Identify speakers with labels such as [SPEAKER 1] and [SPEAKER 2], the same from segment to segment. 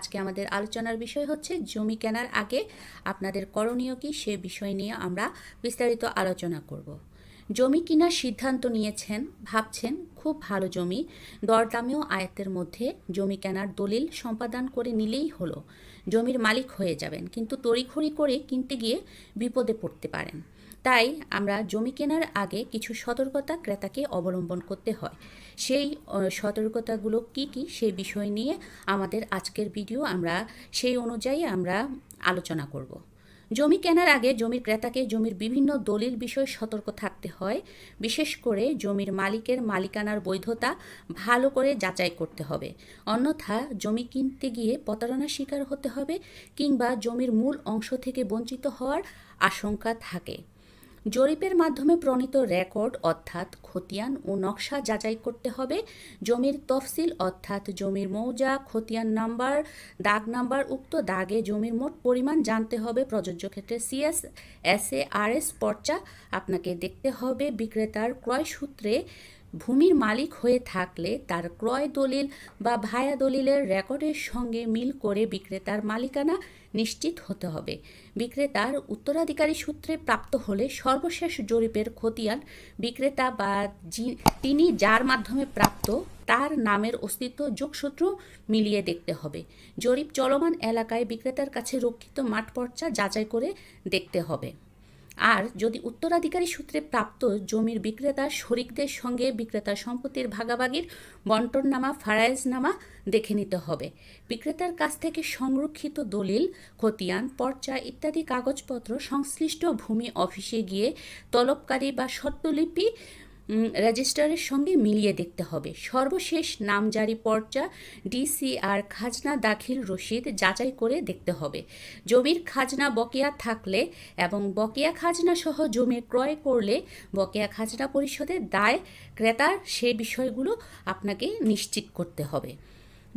[SPEAKER 1] আজকে আমাদের আলোচনার বিষয় হচ্ছে জমি কেনার আগে আপনাদের করণীয় কি সে বিষয় নিয়ে আমরা বিস্তারিত আলোচনা করব জমি কিনার সিদ্ধান্ত নিয়েছেন ভাবছেন খুব ভালো জমি দরদামেও আয়ত্তের মধ্যে জমি কেনার দলিল সম্পাদন করে নিলেই হলো জমির মালিক হয়ে যাবেন কিন্তু তড়িঘড়ি করে কিনতে গিয়ে বিপদে পড়তে পারেন তাই আমরা জমি কেনার আগে কিছু সতর্কতা ক্রেতাকে অবলম্বন করতে হয় সেই সতর্কতাগুলো কি কি সেই বিষয় নিয়ে আমাদের আজকের ভিডিও আমরা সেই অনুযায়ী আমরা আলোচনা করব জমি কেনার আগে জমির ক্রেতাকে জমির বিভিন্ন দলিল বিষয়ে সতর্ক থাকতে হয় বিশেষ করে জমির মালিকের মালিকানার বৈধতা ভালো করে যাচাই করতে হবে অন্যথা জমি কিনতে গিয়ে প্রতারণার শিকার হতে হবে কিংবা জমির মূল অংশ থেকে বঞ্চিত হওয়ার আশঙ্কা থাকে জরিপের মাধ্যমে প্রণীত রেকর্ড অর্থাৎ খতিয়ান ও নকশা যাচাই করতে হবে জমির তফসিল অর্থাৎ জমির মৌজা খতিয়ান নাম্বার দাগ নাম্বার উক্ত দাগে জমির মোট পরিমাণ জানতে হবে প্রযোজ্য ক্ষেত্রে CS S A R S পর্চা আপনাকে দেখতে হবে বিক্রেতার ক্রয় সূত্রে ভূমির মালিক হয়ে থাকলে তার ক্রয় দলিল বা ভায়া দলিলের রেকর্ডের সঙ্গে মিল করে বিক্রেতার মালিকানা নিশ্চিত হতে হবে বিক্রেতার উত্তরাধিকারী সূত্রে প্রাপ্ত হলে সর্বশেষ জরিপের খতিয়ান বিক্রেতা বা তিনি যার মাধ্যমে প্রাপ্ত তার নামের অস্তিত্ব যোগসূত্র মিলিয়ে দেখতে হবে জরিপ চলমান এলাকায় বিক্রেতার কাছে রক্ষিত মাঠ পর্চা যাচাই করে দেখতে হবে আর যদি উত্তরাধিকারী সূত্রে প্রাপ্ত জমির বিক্রেতা শরিকদের সঙ্গে বিক্রেতা সম্পত্তির ভাগাভাগির বন্টননামা নামা দেখে নিতে হবে বিক্রেতার কাছ থেকে সংরক্ষিত দলিল খতিয়ান পর্চা ইত্যাদি কাগজপত্র সংশ্লিষ্ট ভূমি অফিসে গিয়ে তলবকারী বা সত্যলিপি রেজিস্টারের সঙ্গে মিলিয়ে দেখতে হবে সর্বশেষ নামজারি পর্যা ডিসিআর খাজনা দাখিল রসিদ যাচাই করে দেখতে হবে জমির খাজনা বকেয়া থাকলে এবং বকেয়া খাজনা সহ জমি ক্রয় করলে বকেয়া খাজনা পরিশোধের দায় ক্রেতার সে বিষয়গুলো আপনাকে নিশ্চিত করতে হবে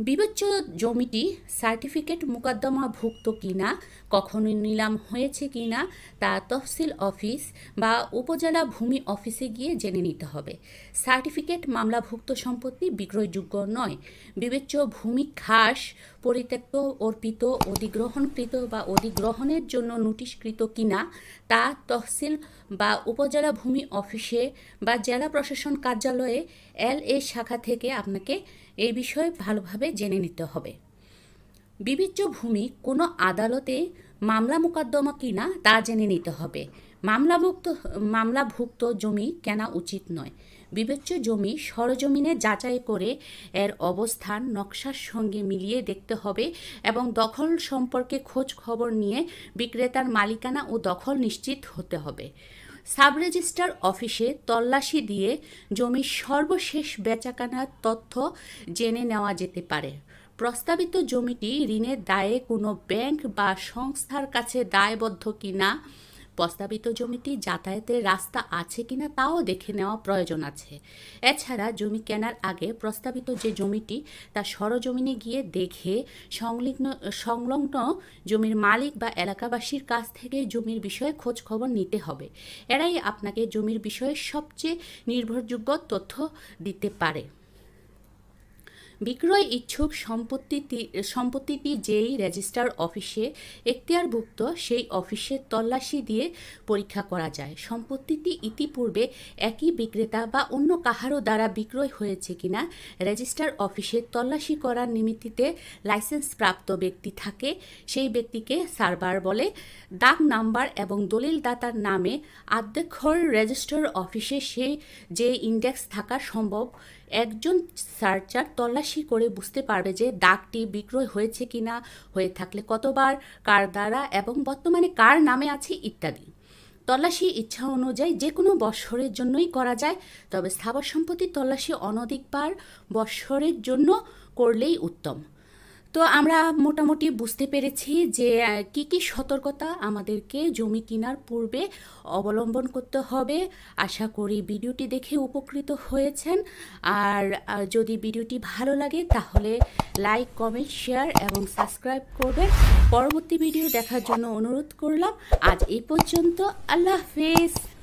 [SPEAKER 1] বিবেচ্য জমিটি সার্টিফিকেট মোকদ্দমাভুক্ত কিনা কখনো নিলাম হয়েছে কিনা তা তহসিল অফিস বা উপজেলা ভূমি অফিসে গিয়ে জেনে নিতে হবে সার্টিফিকেট মামলাভুক্ত সম্পত্তি বিক্রয়যোগ্য নয় বিবেচ্য ভূমি খাস পরিত্যক্ত অর্পিত অধিগ্রহণকৃত বা অধিগ্রহণের জন্য নোটিশকৃত কিনা তা তহসিল বা উপজেলা ভূমি অফিসে বা জেলা প্রশাসন কার্যালয়ে এল এ শাখা থেকে আপনাকে এই বিষয়ে ভালোভাবে জেনে নিতে হবে বিবেচ্য ভূমি কোনো আদালতে মামলা মোকদ্দমা কিনা তা জেনে নিতে হবে মামলাভুক্ত মামলাভুক্ত জমি কেনা উচিত নয় বিবেচ্য জমি সরজমিনে যাচাই করে এর অবস্থান নকশার সঙ্গে মিলিয়ে দেখতে হবে এবং দখল সম্পর্কে খোঁজ খবর নিয়ে বিক্রেতার মালিকানা ও দখল নিশ্চিত হতে হবে সাব রেজিস্ট্রার অফিসে তল্লাশি দিয়ে জমির সর্বশেষ বেচাকানার তথ্য জেনে নেওয়া যেতে পারে প্রস্তাবিত জমিটি ঋণের দায়ে কোনো ব্যাংক বা সংস্থার কাছে দায়বদ্ধ কিনা প্রস্তাবিত জমিটি যাতায়াতের রাস্তা আছে কিনা তাও দেখে নেওয়া প্রয়োজন আছে এছাড়া জমি কেনার আগে প্রস্তাবিত যে জমিটি তা সরজমিনে গিয়ে দেখে সংলগ্ন সংলগ্ন জমির মালিক বা এলাকাবাসীর কাছ থেকে জমির বিষয়ে খোঁজ খবর নিতে হবে এরাই আপনাকে জমির বিষয়ে সবচেয়ে নির্ভরযোগ্য তথ্য দিতে পারে বিক্রয় ইচ্ছুক সম্পত্তিটি সম্পত্তিটি যেই রেজিস্টার অফিসে এখতিয়ারভুক্ত সেই অফিসে তল্লাশি দিয়ে পরীক্ষা করা যায় সম্পত্তিটি ইতিপূর্বে একই বিক্রেতা বা অন্য কাহারও দ্বারা বিক্রয় হয়েছে কিনা রেজিস্টার অফিসে তল্লাশি করার নিমিত্তিতে প্রাপ্ত ব্যক্তি থাকে সেই ব্যক্তিকে সার্ভার বলে ডাক নাম্বার এবং দলিলদাতার নামে আদ্যক্ষর রেজিস্টার অফিসে সেই যে ইন্ডেক্স থাকা সম্ভব একজন সার্চার তল্লাশি তল্লাশি করে বুঝতে পারবে যে দাগটি বিক্রয় হয়েছে কিনা হয়ে থাকলে কতবার কার দ্বারা এবং বর্তমানে কার নামে আছে ইত্যাদি তল্লাশি ইচ্ছা অনুযায়ী যে কোনো বৎসরের জন্যই করা যায় তবে স্থাবর সম্পত্তির তল্লাশি অনধিকবার বৎসরের জন্য করলেই উত্তম তো আমরা মোটামুটি বুঝতে পেরেছি যে কি কি সতর্কতা আমাদেরকে জমি কেনার পূর্বে অবলম্বন করতে হবে আশা করি ভিডিওটি দেখে উপকৃত হয়েছেন আর যদি ভিডিওটি ভালো লাগে তাহলে লাইক কমেন্ট শেয়ার এবং সাবস্ক্রাইব করবেন পরবর্তী ভিডিও দেখার জন্য অনুরোধ করলাম আজ এই পর্যন্ত আল্লাহ হাফিজ